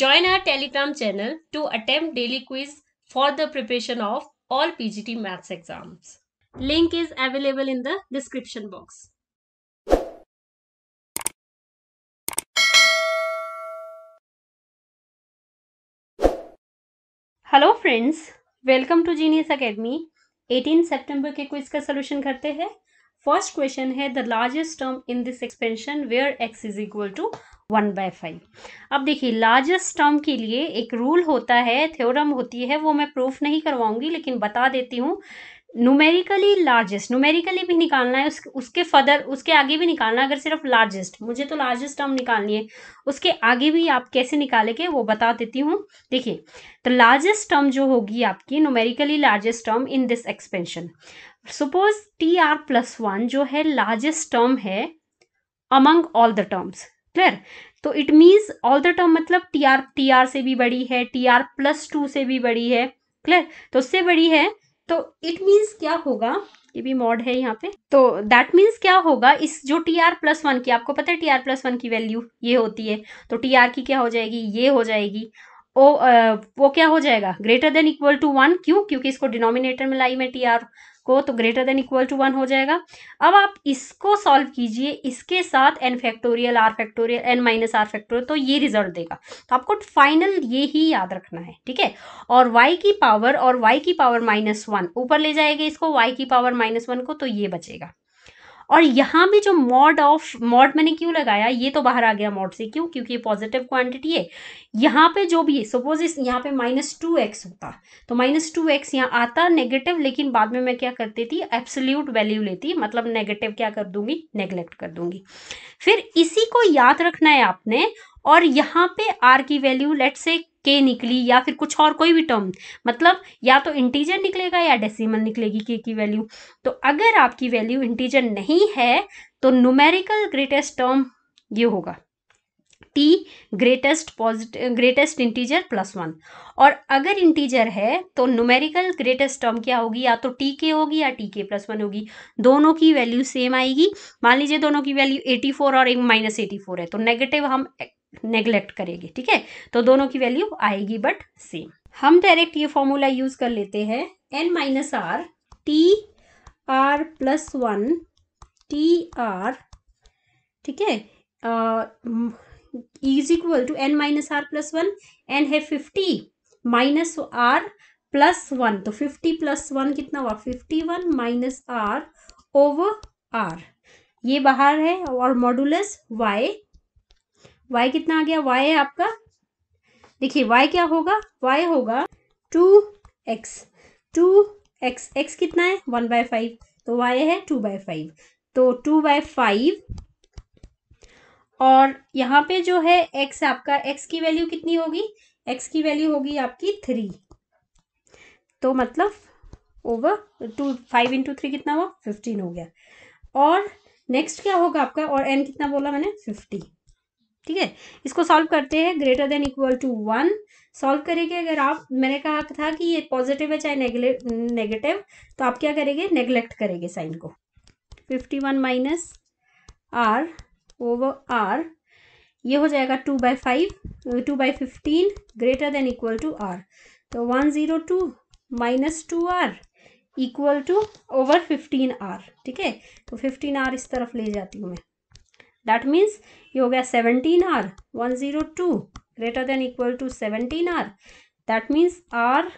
Join our Telegram channel to attempt daily quiz for the preparation of all PGT maths exams. Link is available in the description box. Hello friends welcome to Genius Academy 18 सितंबर के quiz का solution करते हैं first question है the largest term in this expansion where X is equal to one by five अब देखिए largest term के लिए एक रूल होता है थ्योरम होती है वो मैं प्रूफ नहीं करवाऊंगी लेकिन बता देती हूँ न्यूमेरिकली लार्जेस्ट न्यूमेरिकली भी निकालना है उस, उसके फर्दर उसके आगे भी निकालना अगर सिर्फ लार्जेस्ट मुझे तो लार्जेस्ट टर्म निकालनी है उसके आगे भी आप कैसे निकालेंगे वो बता देती हूँ देखिए तो लार्जेस्ट टर्म जो होगी आपकी numerically largest term in this expansion suppose T R plus one जो है लार्जेस्ट टर्म है among all the terms clear तो it means all the term मतलब टी आर टी आर से भी बड़ी है टी आर प्लस टू से भी बड़ी है क्लियर तो उससे बड़ी है तो इट मीन्स क्या होगा ये भी मॉड है यहाँ पे तो दैट मीन्स क्या होगा इस जो टी आर प्लस वन की आपको पता है टी आर प्लस वन की वैल्यू ये होती है तो टी आर की क्या हो जाएगी ये हो जाएगी ओ आ, वो क्या हो जाएगा greater than equal to one क्यों क्योंकि इसको डिनोमिनेटर में लाई मैं टी आर को तो greater than equal to one हो जाएगा अब आप इसको सॉल्व कीजिए इसके साथ N factorial R factorial N minus R factorial तो ये रिजल्ट देगा तो आपको फाइनल ये ही याद रखना है ठीक है और वाई की पावर और वाई की पावर माइनस वन ऊपर ले जाएगा इसको वाई की पावर माइनस वन को तो ये बचेगा और यहाँ भी जो मॉड ऑफ मॉड मैंने क्यों लगाया ये तो बाहर आ गया मॉड से क्यों क्योंकि ये पॉजिटिव क्वांटिटी है यहाँ पे जो भी सपोज इस यहाँ पे माइनस टू एक्स होता तो माइनस टू एक्स यहाँ आता नेगेटिव लेकिन बाद में मैं क्या करती थी एब्सोल्यूट वैल्यू लेती मतलब नेगेटिव क्या कर दूंगी नेग्लेक्ट कर दूंगी फिर इसी को याद रखना है आपने और यहाँ पे आर की वैल्यू लेट से के निकली या फिर कुछ और कोई भी टर्म मतलब या तो इंटीजर निकलेगा या डेसिमल निकलेगी के की वैल्यू तो अगर आपकी वैल्यू इंटीजर नहीं है तो नुमेरिकल ग्रेटेस्ट टर्म ये होगा T greatest positive greatest integer plus one और अगर इंटीजर है तो न्यूमेरिकल ग्रेटेस्ट टर्म क्या होगी या तो टी के होगी या टी के प्लस वन होगी दोनों की वैल्यू सेम आएगी मान लीजिए दोनों की वैल्यू एटी फोर और एक माइनस एटी फोर है तो नेगेटिव हम नेग्लेक्ट करेगी ठीक है तो दोनों की वैल्यू आएगी बट सेम हम डायरेक्ट ये फॉर्मूला यूज कर लेते हैं N minus R T R plus one T R ठीक है is equal to N minus R plus one N है fifty minus R plus one तो फिफ्टी प्लस वन कितना हुआ fifty one minus R over R ये बाहर है और मॉडुलस वाई वाई कितना आ गया वाई है आपका देखिए वाई क्या होगा वाई होगा two X two X X कितना है वन बाय फाइव तो वाई है टू बाय फाइव तो टू बाय फाइव और यहाँ पे जो है एक्स आपका एक्स की वैल्यू कितनी होगी एक्स की वैल्यू होगी आपकी थ्री तो मतलब over two five into three कितना हुआ फिफ्टीन हो गया और नेक्स्ट क्या होगा आपका और एन कितना बोला मैंने फिफ्टी ठीक है इसको सॉल्व करते हैं greater than equal to one solve करेंगे अगर आप मैंने कहा था कि ये पॉजिटिव है चाहे नेगेटिव तो आप क्या करेंगे नेग्लेक्ट करेंगे साइन को fifty one minus R over R ये हो जाएगा two by five two by fifteen greater than equal to R तो one zero two minus two R equal to over fifteen R ठीक है तो फिफ्टीन आर इस तरफ ले जाती हूँ मैं दैट मीन्स ये हो गया seventeen R one zero two greater than equal to seventeen R that means R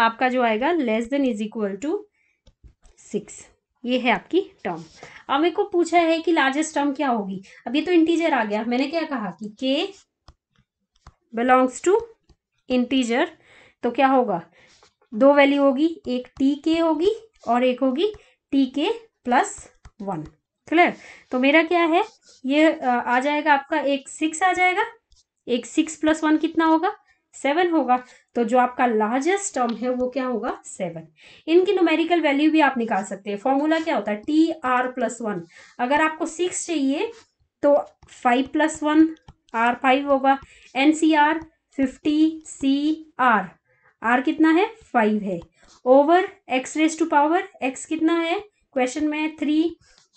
आपका जो आएगा less than is equal to six ये है आपकी टर्म अब मेरे को पूछा है कि लार्जेस्ट टर्म क्या होगी अब ये तो इंटीजर आ गया मैंने क्या कहा कि के बिलोंग्स टू इंटीजर तो क्या होगा दो वैल्यू होगी एक टी के होगी और एक होगी टी के प्लस वन क्लियर तो मेरा क्या है ये आ जाएगा आपका एक सिक्स आ जाएगा एक सिक्स प्लस वन कितना होगा सेवन होगा तो जो आपका लार्जेस्ट टर्म है वो क्या होगा सेवन इनकी नोमेरिकल वैल्यू भी आप निकाल सकते हैं फॉर्मूला क्या होता है टी आर प्लस वन अगर आपको सिक्स चाहिए तो five plus one R five होगा N C R fifty C R R कितना है फाइव है over X raise to power X कितना है क्वेश्चन में three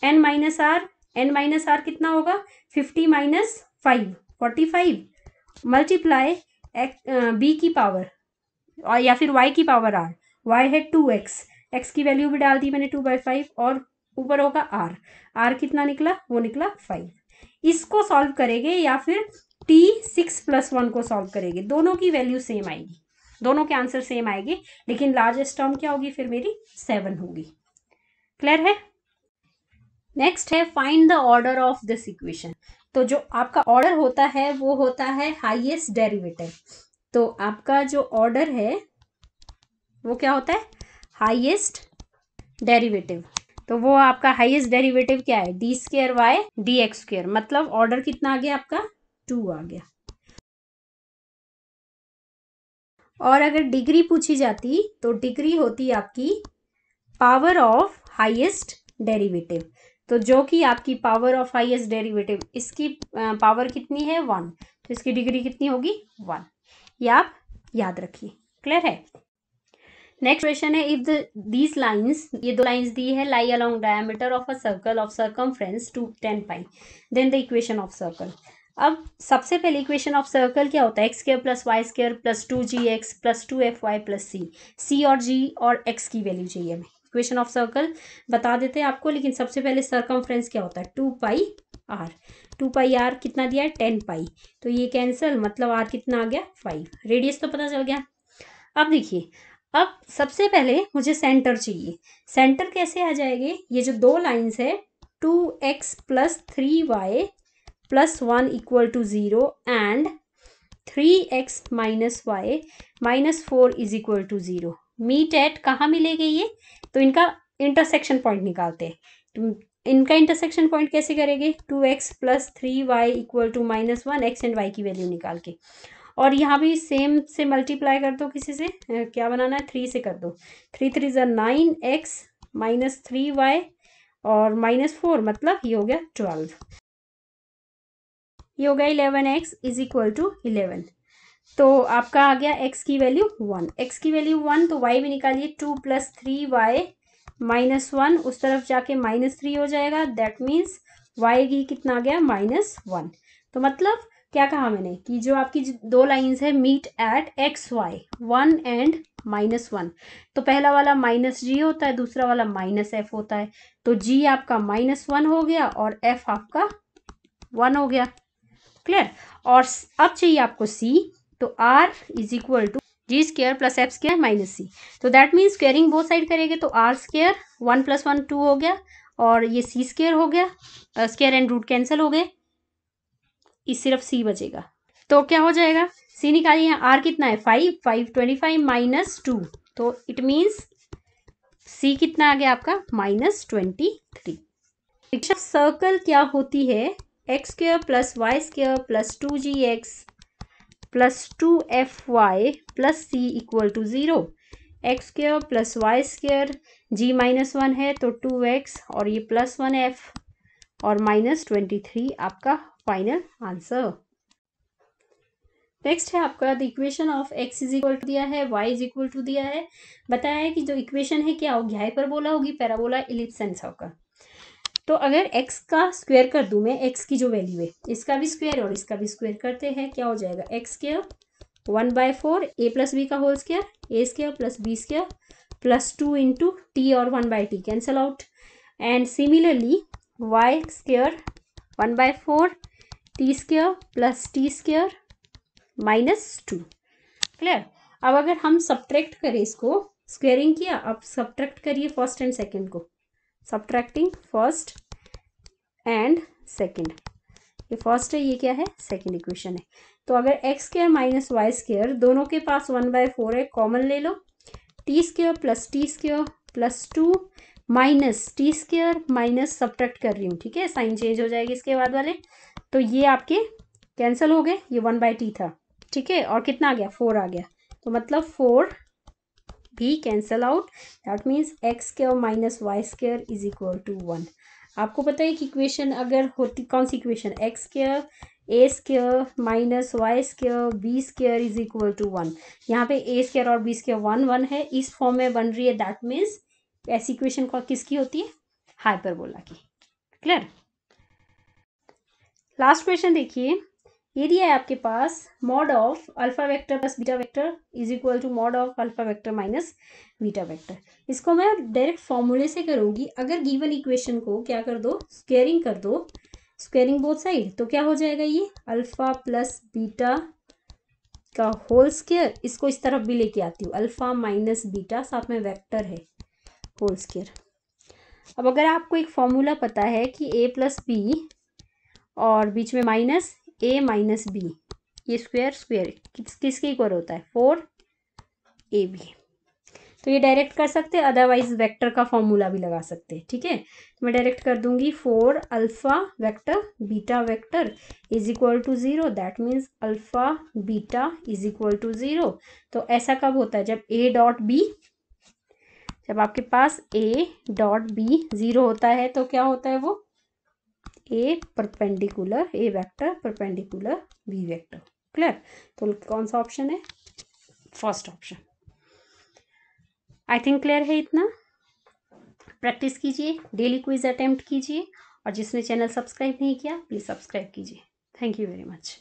N minus R N minus R कितना होगा fifty minus five forty five multiply B की पावर और या फिर वाई की पावर आर वाई है टू एक्स एक्स की वैल्यू भी डाल दी मैंने टू बाई फाइव और ऊपर होगा आर आर कितना निकला वो निकला फाइव इसको सॉल्व करेंगे या फिर टी सिक्स प्लस वन को सॉल्व करेंगे दोनों की वैल्यू सेम आएगी दोनों के आंसर सेम आएंगे लेकिन लार्जेस्ट टर्म क्या होगी फिर मेरी सेवन होगी क्लियर है नेक्स्ट है find the order of this equation तो जो आपका ऑर्डर होता है वो होता है हाइएस्ट डेरिवेटिव तो आपका जो ऑर्डर है वो क्या होता है हाइएस्ट डेरिवेटिव तो वो आपका हाइएस्ट डेरिवेटिव क्या है D square Y D X square मतलब ऑर्डर कितना आ गया आपका टू आ गया और अगर डिग्री पूछी जाती तो डिग्री होती आपकी पावर ऑफ हाइएस्ट डेरिवेटिव तो जो कि आपकी पावर ऑफ हाईएस्ट डेरिवेटिव इसकी पावर कितनी है वन तो इसकी डिग्री कितनी होगी वन ये आप याद रखिए क्लियर है नेक्स्ट क्वेश्चन है इफ दीज लाइंस ये दो लाइंस दी है lie along diameter of a circle of circumference to ten pi then the equation of circle अब सबसे पहले इक्वेशन ऑफ सर्कल क्या होता है X square plus Y square plus two G X plus two F Y plus C C और G और x की value चाहिए हमें इक्वेशन ऑफ सर्कल बता देते हैं आपको लेकिन सबसे पहले सरकमफ्रेंस क्या होता है two pi R two pi R कितना दिया है टेन पाई तो ये कैंसिल मतलब आर कितना आ गया फाइव रेडियस तो पता चल गया अब देखिए अब सबसे पहले मुझे सेंटर चाहिए सेंटर कैसे आ जाएंगे ये जो दो लाइन्स है two X plus three Y plus one equal to zero and three X minus Y minus four is equal to zero meet at कहाँ मिलेगी ये तो इनका इंटरसेक्शन पॉइंट निकालते हैं इनका इंटरसेक्शन पॉइंट कैसे करेंगे two X plus three Y equal to minus one X and Y की वैल्यू निकाल के और यहाँ भी सेम से मल्टीप्लाई कर दो किसी से क्या बनाना है थ्री से कर दो थ्री थ्री ज़ा nine X minus three Y और माइनस फोर मतलब ये हो गया ट्वेल्व ये हो गया eleven X is equal to eleven तो आपका आ गया एक्स की वैल्यू वन एक्स की वैल्यू वन तो वाई भी निकालिए two plus three Y minus one उस तरफ जाके माइनस थ्री हो जाएगा दैट मीन्स वाई की कितना आ गया माइनस वन तो मतलब क्या कहा मैंने कि जो आपकी दो लाइंस है meet at X Y one and minus one तो पहला वाला माइनस जी होता है दूसरा वाला माइनस एफ होता है तो जी आपका माइनस वन हो गया और एफ आपका वन हो गया क्लियर और अब चाहिए आपको सी तो R is equal to G square plus F square minus C तो that means squaring both side करेंगे तो R square one plus one two हो गया और ये सी स्क्र हो गया स्क्र एंड रूट कैंसिल हो गए इस सिर्फ सी बचेगा तो क्या हो जाएगा सी निकालिए आर कितना है five five twenty five minus two तो इट मीन्स सी कितना आ गया आपका माइनस ट्वेंटी थ्री सर्कल क्या होती है X square plus Y square plus two G X plus two F Y plus C equal to zero X square plus Y square G minus one है तो two X और ये plus one F और minus twenty three आपका final answer next है आपका the equation of X is equal to दिया है वाई इज इक्वल टू दिया है बताया है कि जो इक्वेशन है क्या होगी हाइपरबोला होगी पैराबोला इलिप्स एंड सर्कल तो अगर x का स्क्वायर कर दूँ मैं x की जो वैल्यू है इसका भी स्क्वायर और इसका भी स्क्वायर करते हैं क्या हो जाएगा X square one by four A plus B का whole square A square plus B square plus two into T और one by T cancel out and similarly Y square one by four T square plus T square minus two clear अब अगर हम subtract करें इसको squaring किया अब subtract करिए first and second को सब्ट्रैक्टिंग फर्स्ट एंड सेकेंड ये फर्स्ट है ये क्या है सेकेंड इक्वेशन है तो अगर X square minus Y square दोनों के पास वन बाय फोर है कॉमन ले लो T square plus T square plus two minus T square minus subtract कर रही हूँ ठीक है साइन चेंज हो जाएगी इसके बाद वाले तो ये आपके कैंसिल हो गए ये वन बाय टी था ठीक है और कितना आ गया फोर आ गया तो मतलब फोर भी cancel out that means X square minus Y square is equal to one आपको पता है कि इक्वेशन अगर होती कौन सी equation X square A square minus Y square B square is equal to one यहाँ पे ए स्क्र और बी स्क्र वन वन है इस फॉर्म में बन रही है दैट मीन्स ऐसी इक्वेशन किसकी होती है हाइपरबोला की क्लियर लास्ट क्वेश्चन देखिए दिया है आपके पास mod of alpha vector plus beta vector is equal to mod of alpha vector minus beta vector इसको मैं डायरेक्ट फॉर्मूले से करूँगी अगर गिवन इक्वेशन को क्या कर दो स्क्वेयरिंग कर दो स्क्वेयरिंग बोथ साइड तो क्या हो जाएगा ये अल्फा प्लस बीटा का होल स्केयर इसको इस तरफ भी लेके आती हूँ अल्फा माइनस बीटा साथ में वेक्टर है होल स्केयर अब अगर आपको एक फॉर्मूला पता है कि ए प्लस बी और बीच में माइनस ए माइनस बी ये स्क्वायर स्क्वायर किस किसके इक्वल होता है फोर ए बी तो ये डायरेक्ट कर सकते हैं अदरवाइज वेक्टर का फॉर्मूला भी लगा सकते हैं ठीक है तो मैं डायरेक्ट कर दूंगी four alpha vector beta vector is equal to zero that means alpha beta is equal to zero तो ऐसा कब होता है जब ए डॉट बी जब आपके पास ए डॉट बी ज़ीरो होता है तो क्या होता है वो A perpendicular A vector perpendicular B vector clear तो कौन सा ऑप्शन है first option I think clear है इतना प्रैक्टिस कीजिए डेली क्विज अटेम्प्ट कीजिए और जिसने चैनल सब्सक्राइब नहीं किया प्लीज़ सब्सक्राइब कीजिए थैंक यू वेरी मच